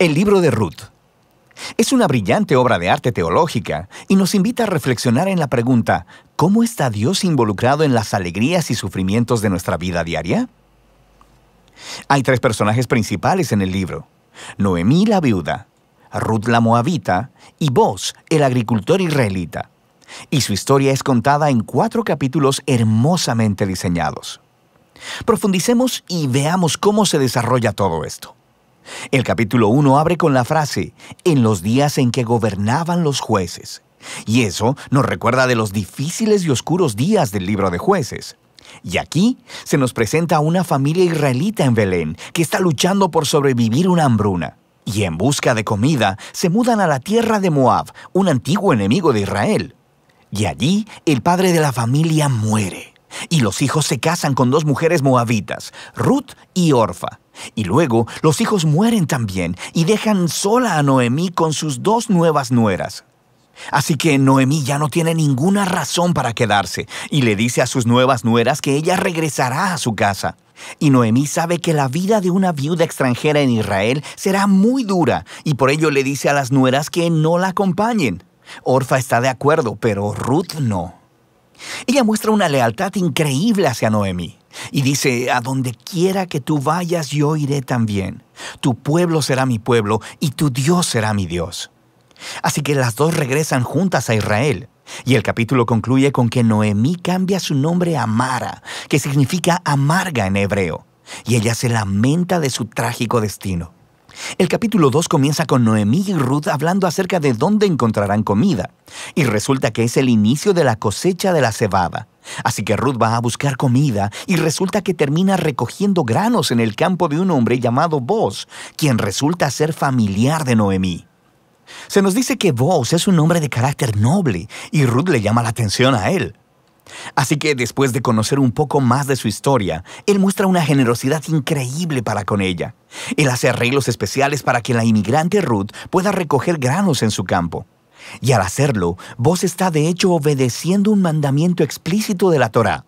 El libro de Ruth. Es una brillante obra de arte teológica y nos invita a reflexionar en la pregunta, ¿cómo está Dios involucrado en las alegrías y sufrimientos de nuestra vida diaria? Hay tres personajes principales en el libro. Noemí la viuda, Ruth la moabita y Boz, el agricultor israelita. Y su historia es contada en cuatro capítulos hermosamente diseñados. Profundicemos y veamos cómo se desarrolla todo esto. El capítulo 1 abre con la frase, en los días en que gobernaban los jueces. Y eso nos recuerda de los difíciles y oscuros días del libro de jueces. Y aquí se nos presenta una familia israelita en Belén que está luchando por sobrevivir una hambruna. Y en busca de comida se mudan a la tierra de Moab, un antiguo enemigo de Israel. Y allí el padre de la familia muere. Y los hijos se casan con dos mujeres moabitas, Ruth y Orfa. Y luego los hijos mueren también y dejan sola a Noemí con sus dos nuevas nueras. Así que Noemí ya no tiene ninguna razón para quedarse y le dice a sus nuevas nueras que ella regresará a su casa. Y Noemí sabe que la vida de una viuda extranjera en Israel será muy dura y por ello le dice a las nueras que no la acompañen. Orfa está de acuerdo, pero Ruth no. Ella muestra una lealtad increíble hacia Noemí y dice, a donde quiera que tú vayas yo iré también. Tu pueblo será mi pueblo y tu Dios será mi Dios. Así que las dos regresan juntas a Israel. Y el capítulo concluye con que Noemí cambia su nombre a Mara, que significa amarga en hebreo, y ella se lamenta de su trágico destino. El capítulo 2 comienza con Noemí y Ruth hablando acerca de dónde encontrarán comida, y resulta que es el inicio de la cosecha de la cebada. Así que Ruth va a buscar comida y resulta que termina recogiendo granos en el campo de un hombre llamado Boz, quien resulta ser familiar de Noemí. Se nos dice que Boz es un hombre de carácter noble y Ruth le llama la atención a él. Así que después de conocer un poco más de su historia, él muestra una generosidad increíble para con ella. Él hace arreglos especiales para que la inmigrante Ruth pueda recoger granos en su campo. Y al hacerlo, vos está de hecho obedeciendo un mandamiento explícito de la Torá,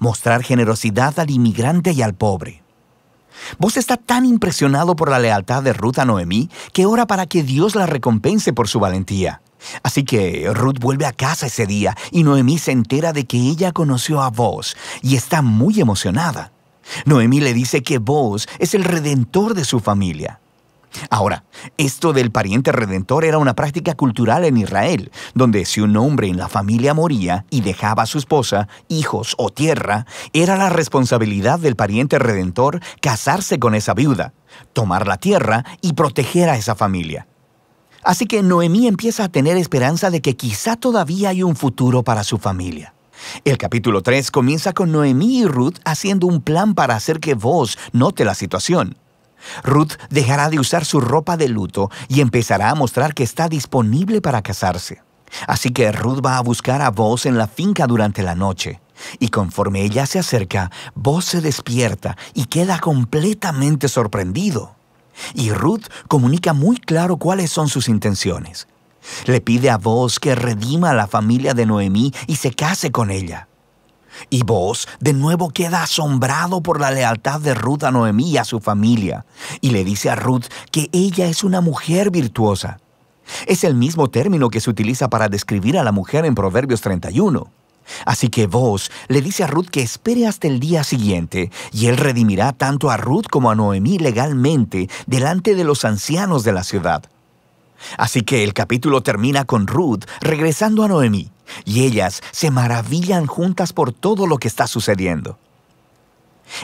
mostrar generosidad al inmigrante y al pobre. Vos está tan impresionado por la lealtad de Ruth a Noemí que ora para que Dios la recompense por su valentía. Así que Ruth vuelve a casa ese día y Noemí se entera de que ella conoció a Vos y está muy emocionada. Noemí le dice que Vos es el redentor de su familia. Ahora, esto del pariente redentor era una práctica cultural en Israel, donde si un hombre en la familia moría y dejaba a su esposa, hijos o tierra, era la responsabilidad del pariente redentor casarse con esa viuda, tomar la tierra y proteger a esa familia. Así que Noemí empieza a tener esperanza de que quizá todavía hay un futuro para su familia. El capítulo 3 comienza con Noemí y Ruth haciendo un plan para hacer que vos note la situación. Ruth dejará de usar su ropa de luto y empezará a mostrar que está disponible para casarse. Así que Ruth va a buscar a Vos en la finca durante la noche. Y conforme ella se acerca, Vos se despierta y queda completamente sorprendido. Y Ruth comunica muy claro cuáles son sus intenciones. Le pide a Vos que redima a la familia de Noemí y se case con ella. Y Vos de nuevo queda asombrado por la lealtad de Ruth a Noemí y a su familia, y le dice a Ruth que ella es una mujer virtuosa. Es el mismo término que se utiliza para describir a la mujer en Proverbios 31. Así que vos le dice a Ruth que espere hasta el día siguiente, y él redimirá tanto a Ruth como a Noemí legalmente delante de los ancianos de la ciudad. Así que el capítulo termina con Ruth regresando a Noemí, y ellas se maravillan juntas por todo lo que está sucediendo.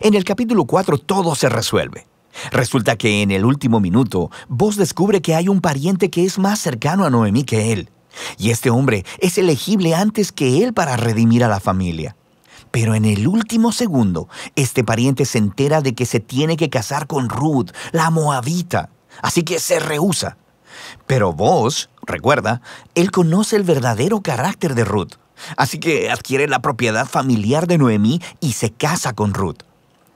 En el capítulo 4 todo se resuelve. Resulta que en el último minuto, Vos descubre que hay un pariente que es más cercano a Noemí que él. Y este hombre es elegible antes que él para redimir a la familia. Pero en el último segundo, este pariente se entera de que se tiene que casar con Ruth, la moabita. Así que se rehúsa. Pero vos, recuerda, él conoce el verdadero carácter de Ruth. Así que adquiere la propiedad familiar de Noemí y se casa con Ruth.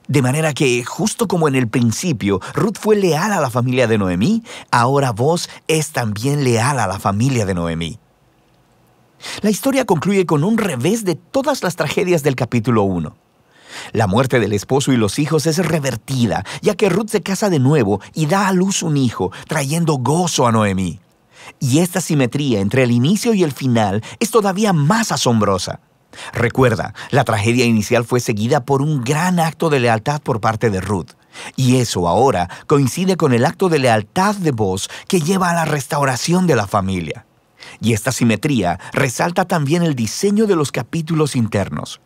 De manera que, justo como en el principio, Ruth fue leal a la familia de Noemí, ahora vos es también leal a la familia de Noemí. La historia concluye con un revés de todas las tragedias del capítulo 1. La muerte del esposo y los hijos es revertida, ya que Ruth se casa de nuevo y da a luz un hijo, trayendo gozo a Noemí. Y esta simetría entre el inicio y el final es todavía más asombrosa. Recuerda, la tragedia inicial fue seguida por un gran acto de lealtad por parte de Ruth. Y eso ahora coincide con el acto de lealtad de voz que lleva a la restauración de la familia. Y esta simetría resalta también el diseño de los capítulos internos.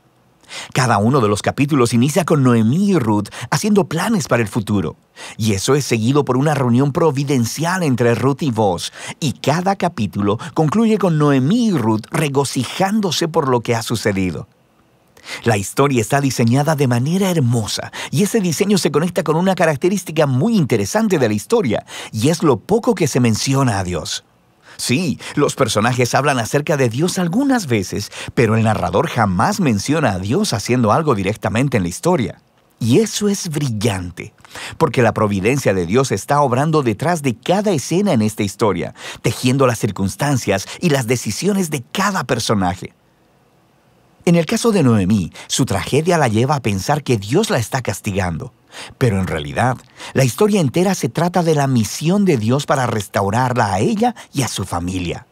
Cada uno de los capítulos inicia con Noemí y Ruth haciendo planes para el futuro. Y eso es seguido por una reunión providencial entre Ruth y Vos. Y cada capítulo concluye con Noemí y Ruth regocijándose por lo que ha sucedido. La historia está diseñada de manera hermosa y ese diseño se conecta con una característica muy interesante de la historia y es lo poco que se menciona a Dios. Sí, los personajes hablan acerca de Dios algunas veces, pero el narrador jamás menciona a Dios haciendo algo directamente en la historia. Y eso es brillante, porque la providencia de Dios está obrando detrás de cada escena en esta historia, tejiendo las circunstancias y las decisiones de cada personaje. En el caso de Noemí, su tragedia la lleva a pensar que Dios la está castigando. Pero en realidad, la historia entera se trata de la misión de Dios para restaurarla a ella y a su familia.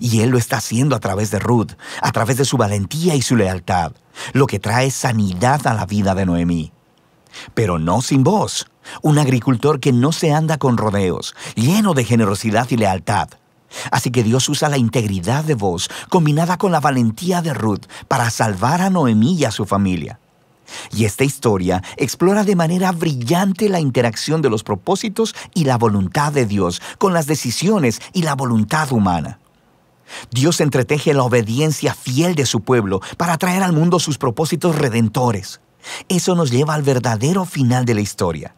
Y Él lo está haciendo a través de Ruth, a través de su valentía y su lealtad, lo que trae sanidad a la vida de Noemí. Pero no sin vos, un agricultor que no se anda con rodeos, lleno de generosidad y lealtad, Así que Dios usa la integridad de voz, combinada con la valentía de Ruth, para salvar a Noemí y a su familia. Y esta historia explora de manera brillante la interacción de los propósitos y la voluntad de Dios con las decisiones y la voluntad humana. Dios entreteje la obediencia fiel de su pueblo para traer al mundo sus propósitos redentores. Eso nos lleva al verdadero final de la historia.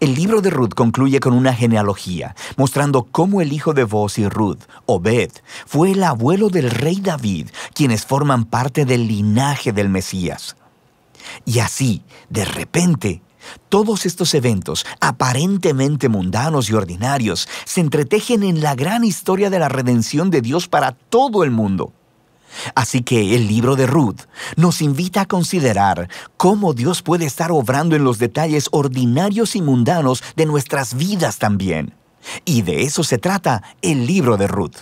El libro de Ruth concluye con una genealogía, mostrando cómo el hijo de Boz y Ruth, Obed, fue el abuelo del rey David, quienes forman parte del linaje del Mesías. Y así, de repente, todos estos eventos, aparentemente mundanos y ordinarios, se entretejen en la gran historia de la redención de Dios para todo el mundo. Así que el libro de Ruth nos invita a considerar cómo Dios puede estar obrando en los detalles ordinarios y mundanos de nuestras vidas también. Y de eso se trata el libro de Ruth.